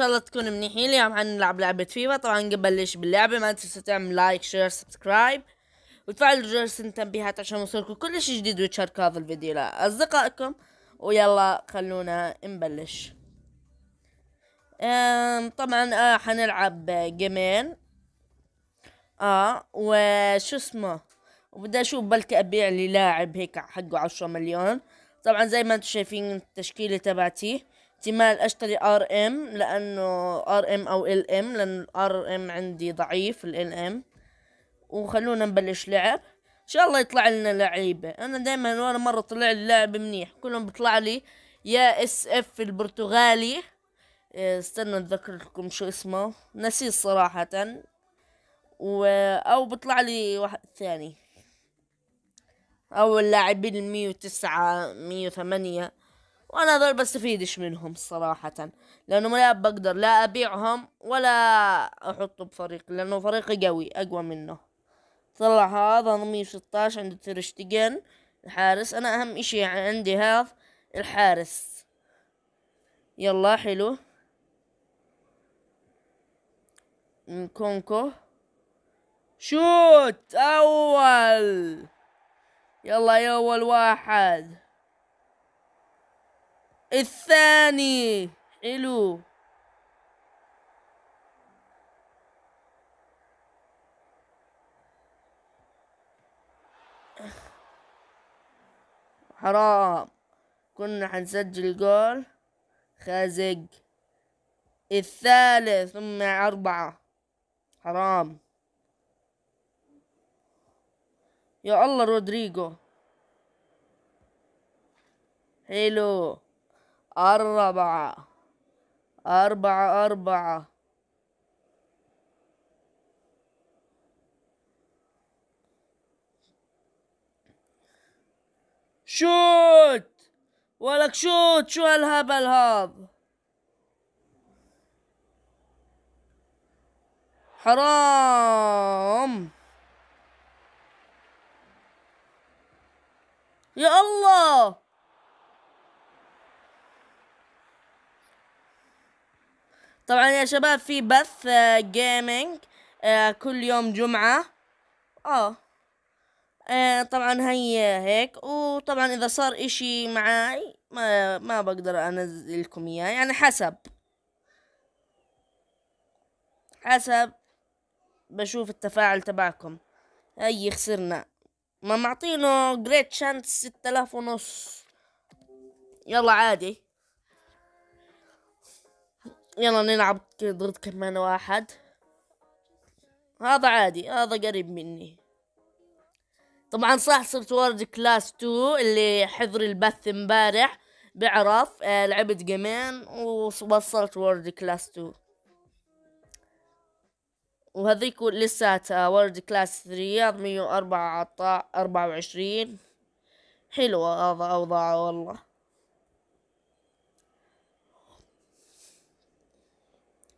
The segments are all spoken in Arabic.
شاء الله تكونوا منيحين اليوم حنلعب لعبة فيفا طبعا قبل ليش باللعبة ما تنسوا تعمل لايك شير سبسكرايب وتفعلوا جرس التنبيهات عشان يوصلكم كل شيء جديد وتشاركوا هذا الفيديو لأصدقائكم ويلا خلونا نبلش طبعا آه حنلعب جيمين اه وشو اسمه وبدي اشوف بلكي ابيع لي لاعب هيك حقه عشرة مليون طبعا زي ما انتم شايفين التشكيلة تبعتي احتمال اشتري ار ام لانه ار ام او ال ام لان الار ام عندي ضعيف ال ام وخلونا نبلش لعب ان شاء الله يطلع لنا لعيبه انا دائما ولا مره طلع لي لاعب منيح كلهم بيطلع لي يا اس اف البرتغالي إيه، استنى اتذكر لكم شو اسمه نسيت صراحه و... او بيطلع لي واحد ثاني او اللاعبين المية وتسعة مية وثمانية وانا ذول بستفيدش منهم صراحة لانه لا بقدر لا ابيعهم ولا احطه بفريق لانه فريقي قوي اقوى منه طلع هذا ضمير 16 عند ترشتجن الحارس انا اهم اشي عندي هذا الحارس يلا حلو كونكو شوت اول يلا يا اول واحد الثاني حلو حرام كنا حنسجل جول خازق الثالث ثم أربعة حرام يا الله رودريجو حلو أربعة أربعة أربعة شوت ولك شوت شو هالهبل هذا حرام يا الله طبعا يا شباب في بث جيمنج آه، آه، كل يوم جمعة آه. اه طبعا هي هيك وطبعا اذا صار اشي معاي ما ما بقدر انزل لكم اياه يعني حسب حسب بشوف التفاعل تبعكم هي خسرنا ما معطينه جريت شانس ستة آلاف ونص يلا عادي يلا نلعب ضد كمان واحد هذا عادي هذا قريب مني طبعا صح صرت وورد كلاس 2 اللي حضر البث امبارح بعرف آه لعبت جيمين ووصلت وورد كلاس 2 وهذيك لساتها وورد كلاس 3 124 حلوة هذا أوضاعه والله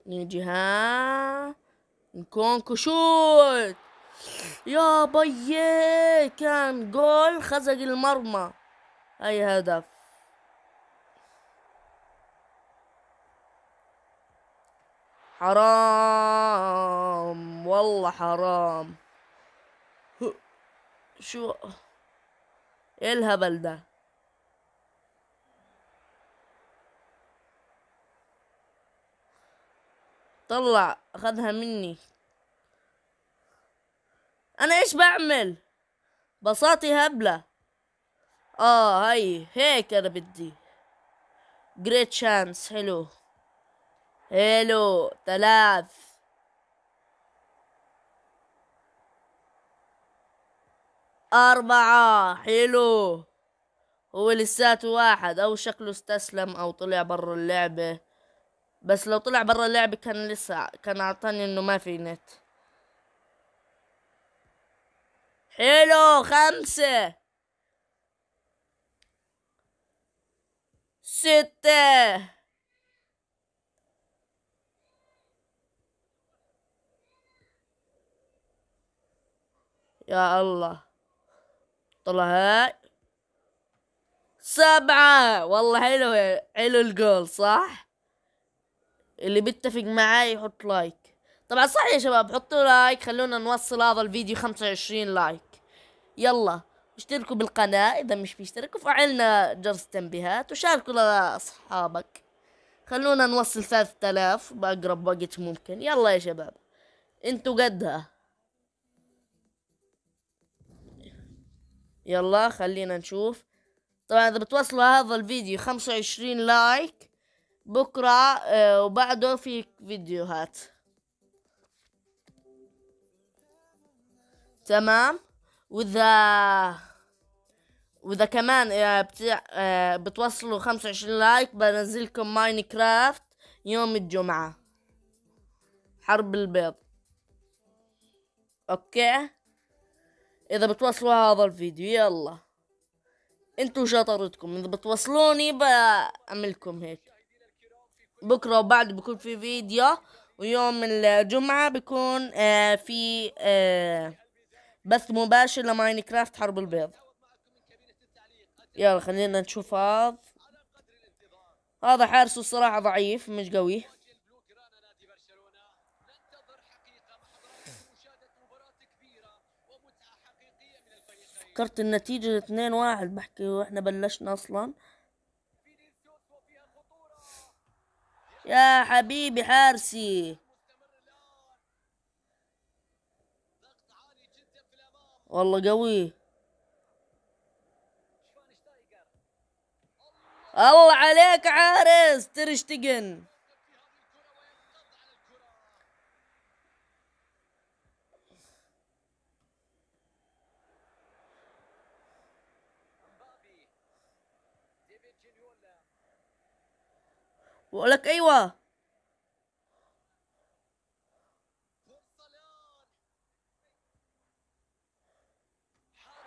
نيجي ها نكونكو شوت يا بيي كان جول خزق المرمى اي هدف حرام والله حرام شو ايه الهبل ده طلع اخذها مني انا ايش بعمل بساطي هبلة اه هاي هيك انا بدي جريت شانس حلو حلو ثلاث أربعة حلو هو لساته واحد أو شكله استسلم أو طلع برا اللعبة بس لو طلع برا اللعبة كان لسه كان اعطاني انه ما في نت حلو خمسة ستة يا الله طلع هاي سبعة والله حلو حلو الجول صح اللي بيتفق معاي يحط لايك طبعا صح يا شباب حطوا لايك خلونا نوصل هذا الفيديو 25 لايك يلا اشتركوا بالقناة إذا مش بيشتركوا فعلنا جرس التنبيهات وشاركوا لأصحابك خلونا نوصل 3000 بأقرب وقت ممكن يلا يا شباب انتوا قدها يلا خلينا نشوف طبعا إذا بتوصلوا هذا الفيديو 25 لايك بكرة آه، وبعده في فيديوهات تمام وإذا وإذا كمان آه، آه، بتوصلوا بتوصلوا وعشرين لايك بنزلكم ماين كرافت يوم الجمعة حرب البيض أوكي إذا بتوصلوا هذا الفيديو يلا انتوا شطارتكم اذا بتوصلوني بعملكم هيك بكرة وبعد بيكون في فيديو ويوم الجمعة بيكون آه، في آه، بث مباشر لماينكرافت حرب البيض يلا خلينا نشوف هذا هذا حارسه الصراحة ضعيف مش قوي فكرت النتيجة 2-1 بحكي واحنا بلشنا اصلا يا حبيبي حارسي والله قوي الله عليك عارس ترشتقن بقول لك ايوه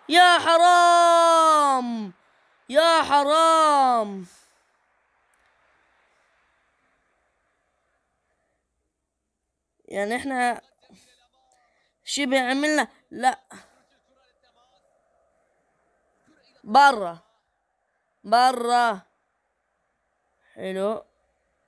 يا حرام يا حرام يعني احنا شبه عملنا لا برا برا حلو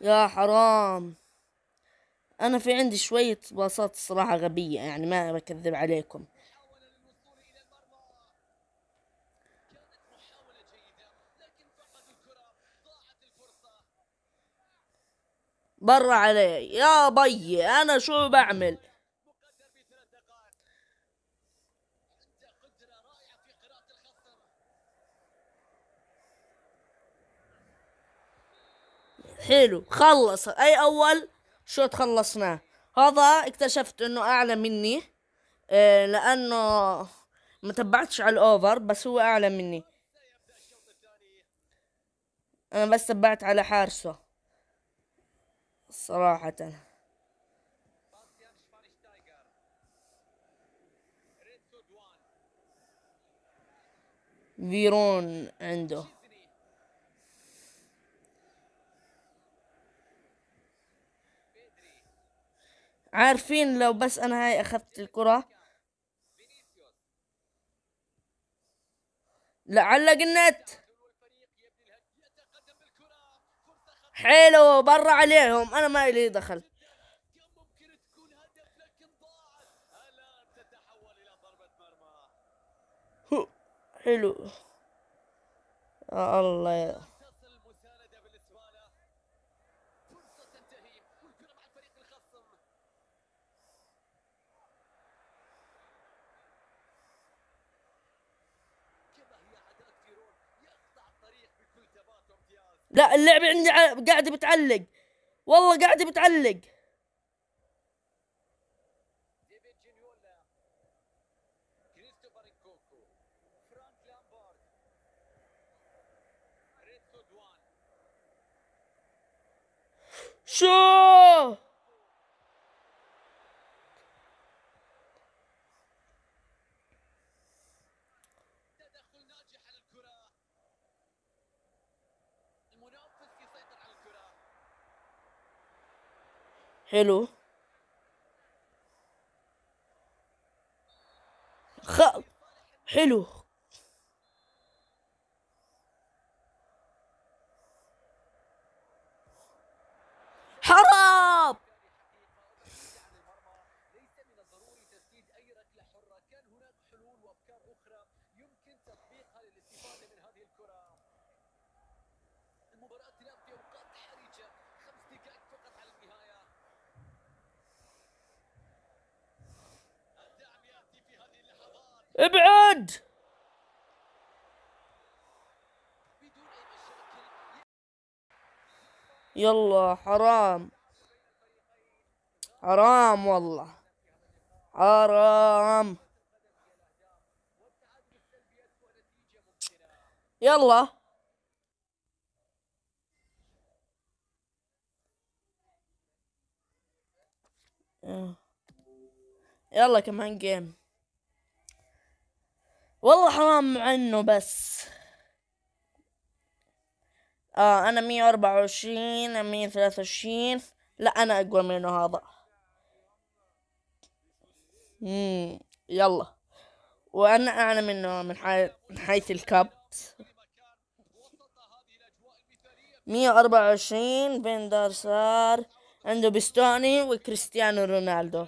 يا حرام انا في عندي شوية باصات الصراحة غبية يعني ما بكذب عليكم برا علي يا بي انا شو بعمل حلو خلص اي اول شوت خلصناه هذا اكتشفت انه اعلى مني آه لانه ما تبعتش على الاوفر بس هو اعلى مني انا بس تبعت على حارسه صراحة فيرون عنده عارفين لو بس انا هاي اخذت الكرة لا علق النت حلو برا عليهم انا ما لي دخل حلو يا الله يا. لا اللعبة عندي قاعدة بتعلق والله قاعدة بتعلق شو حلو خ حلو حرام ابعد يلا حرام حرام والله حرام يلا يلا كمان جيم والله حرام عنه بس آه أنا مية وأربعة وعشرين مية ثلاثة وعشرين لا أنا أقوى منه هذا مم. يلا وأنا أعلى منه من, حي... من حيث الكبت مية وأربعة وعشرين بين دارسار عنده بستوني وكريستيانو رونالدو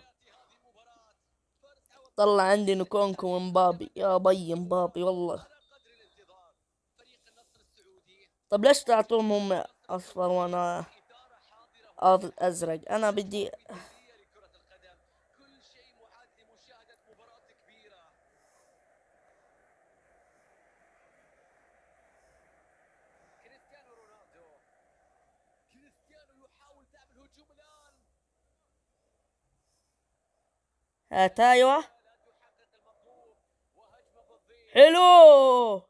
طلع عندي نكونكو ومبابي يا بي مبابي والله طب ليش تعطوهم هم اصفر وانا ازرق انا بدي هات ايوه حلو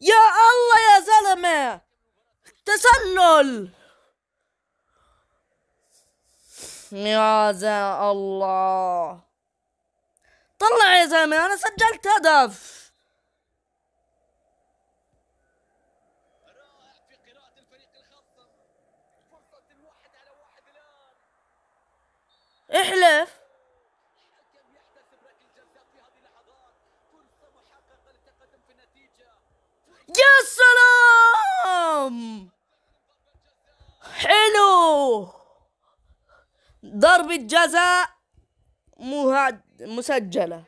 يا الله يا زلمة تسلل يا زلمة الله طلع يا زلمة أنا سجلت هدف احلف يا سلام حلو ضربة جزاء مهد... مسجلة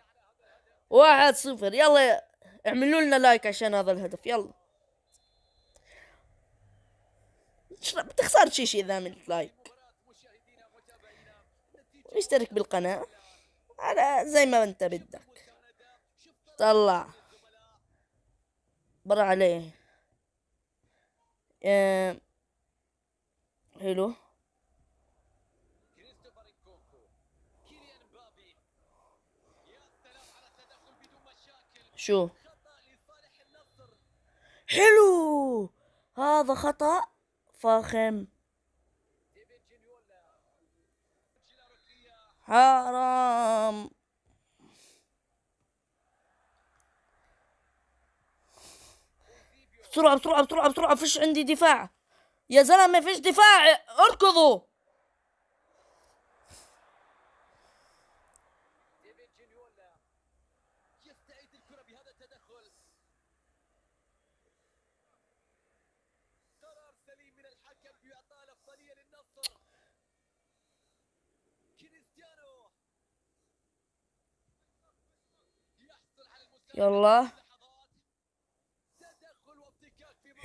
واحد صفر يلا اعملوا لنا لايك عشان هذا الهدف يلا بتخسر شي شي اذا عملت لايك واشترك بالقناة على زي ما انت بدك طلع برا عليه آه. حلو شو حلو هذا خطأ فاخم حرام بسرعه بسرعه بسرعه بسرعه فيش عندي دفاع يا زلمه فيش دفاع اركضوا يلا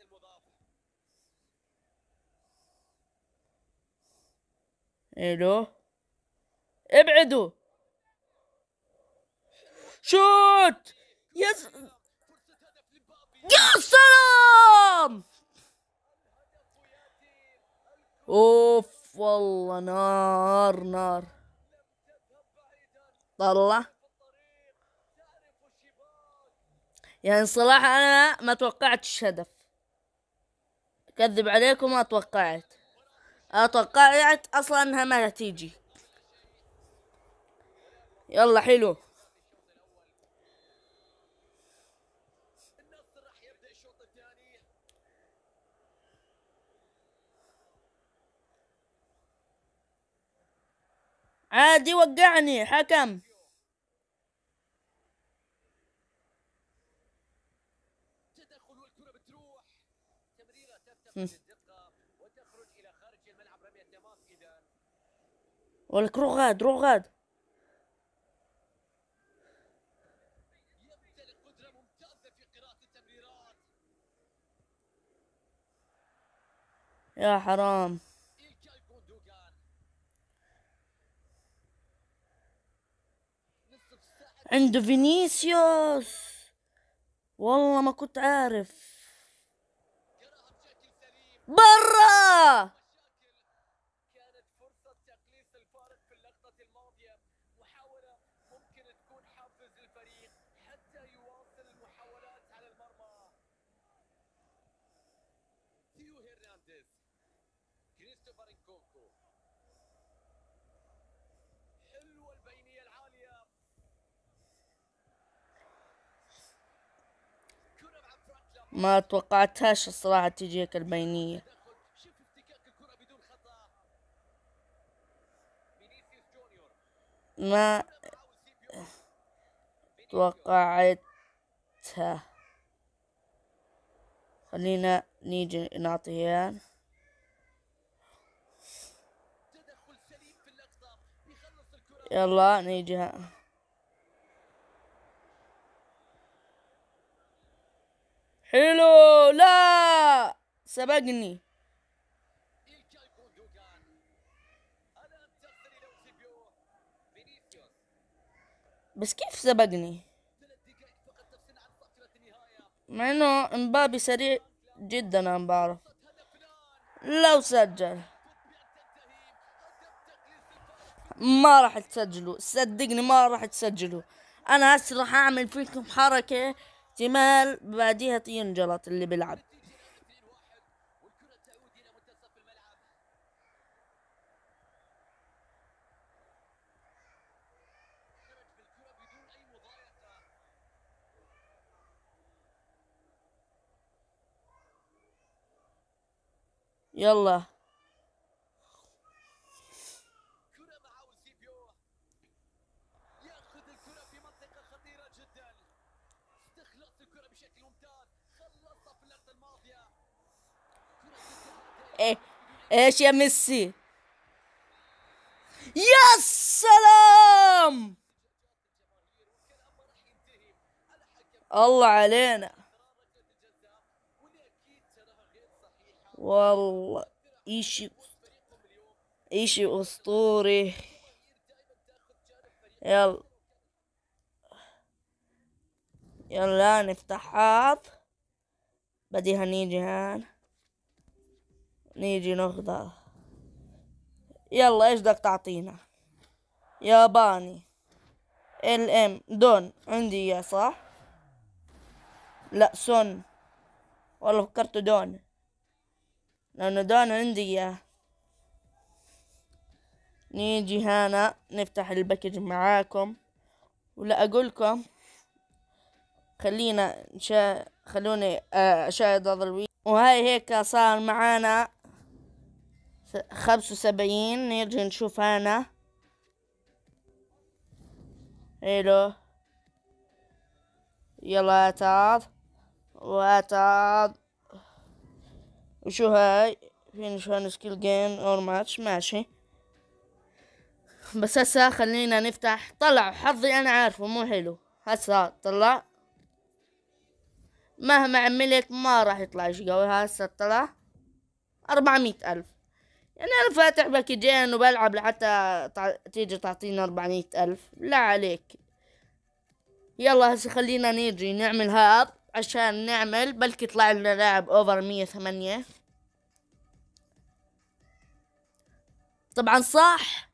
الوقت المضاف الو ابعدوا شوت يس يا سلام اوف والله نار نار طلع يعني صراحة أنا ما توقعتش هدف كذب عليكم ما توقعت اتوقعت اصلا انها ما تيجي يلا حلو عادي وقعني حكم ولك روغاد روغاد يا حرام عنده فينيسيوس والله ما كنت عارف Бара! ما توقعتهاش الصراحة هيك البينية ما توقعتها خلينا نيجي نعطيها يلا نيجي حلو لا سبقني بس كيف سبقني مع انه امبابي سريع جدا انا بعرف لو سجل ما راح تسجلوا صدقني ما راح تسجلوا انا هسه راح اعمل فيكم حركه احتمال بعديها ينجلط اللي بيلعب يلا ايه ايش يا ميسي يا سلام الله علينا والله إيش إيشي أسطوري يلا يلا نفتح هذا بديها نيجي هان نيجي ناخدها يلا ايش بدك تعطينا ياباني ال ام دون عندي اياه صح لا سون والله فكرته دون لانه دون عندي اياه نيجي هنا نفتح الباكج معاكم ولا اقولكم خلينا نشا خلوني اشاهد هذا الفيديو وهاي هيك صار معانا خمسة وسبعين نرجع نشوف هنا الو يلا تعال وأتعاد وشو هاي فينش هاي سكيل جيم اور ماتش ماشي بس هسا خلينا نفتح طلع حظي انا عارفه مو حلو هسا طلع مهما عملت ما راح يطلع شي قوي هسا طلع أربعمية ألف يعني أنا فاتح باكجين وبلعب لحتى تيجي تعطيني أربعمية ألف لا عليك يلا هسه خلينا نيجي نعمل هاب عشان نعمل بلكي يطلع لنا لاعب اوفر مية ثمانية طبعا صح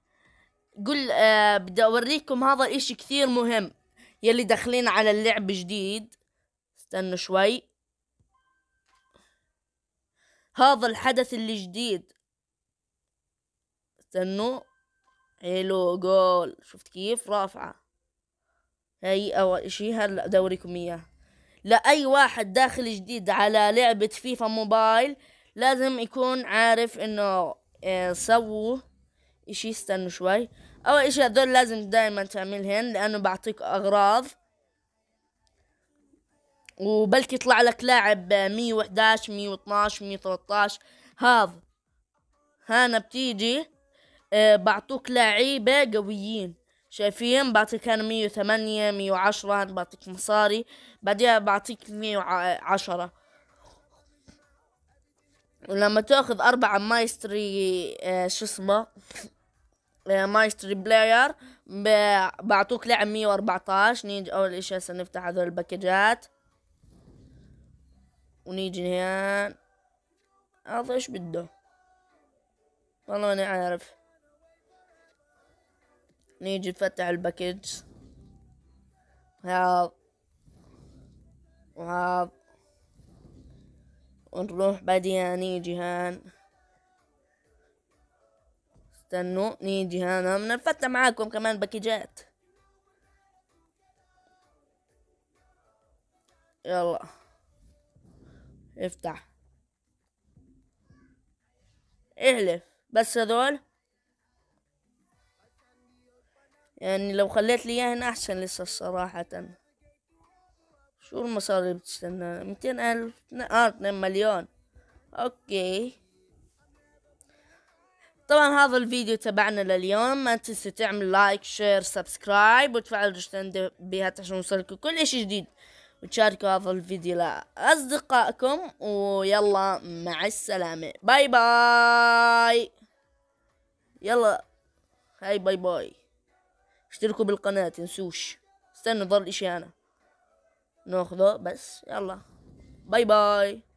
قل آه بدي اوريكم هذا الاشي كثير مهم يلي داخلين على اللعب جديد استنوا شوي هذا الحدث اللي جديد استنوا حلو جول شفت كيف رافعة هاي أول شي هلا دوريكم إياه لأي واحد داخل جديد على لعبة فيفا موبايل لازم يكون عارف إنه آه، سووا إشي استنوا شوي أول إشي هدول لازم دايما تعملهن لأنه بعطيك أغراض وبلكي يطلع لك لاعب مية وحداش مية 112 113 هذا هانا بتيجي آه، بعطوك لعيبة قويين شايفين بعطيك انا مية وثمانية مية وعشرة انا بعطيك مصاري بعديها بعطيك مية وعشرة ولما تاخذ أربعة مايستري آه، شو اسمه آه، مايستري بلاير بعطوك لعب مية واربعتاش نيجي أول إشي هسه نفتح هذول الباكجات ونيجي هنا هذا إيش بده والله ماني عارف نيجي نفتح الباكج هذا وهذا ونروح بعديها نيجي هان استنوا نيجي هان بنفتح نفتح معاكم كمان باكجات يلا افتح احلف بس هذول يعني لو خليت لي اياهن احسن لسه الصراحة شو المصاري بتستنى ميتين الف اه اتنين مليون اوكي طبعا هذا الفيديو تبعنا لليوم ما تنسوا تعمل لايك شير سبسكرايب وتفعل جرس بها عشان يوصلكم كل اشي جديد وتشاركوا هذا الفيديو لأصدقائكم ويلا مع السلامة باي باي يلا هاي باي باي اشتركوا بالقناة تنسوش استنوا ضل اشي انا ناخذه بس يلا باي باي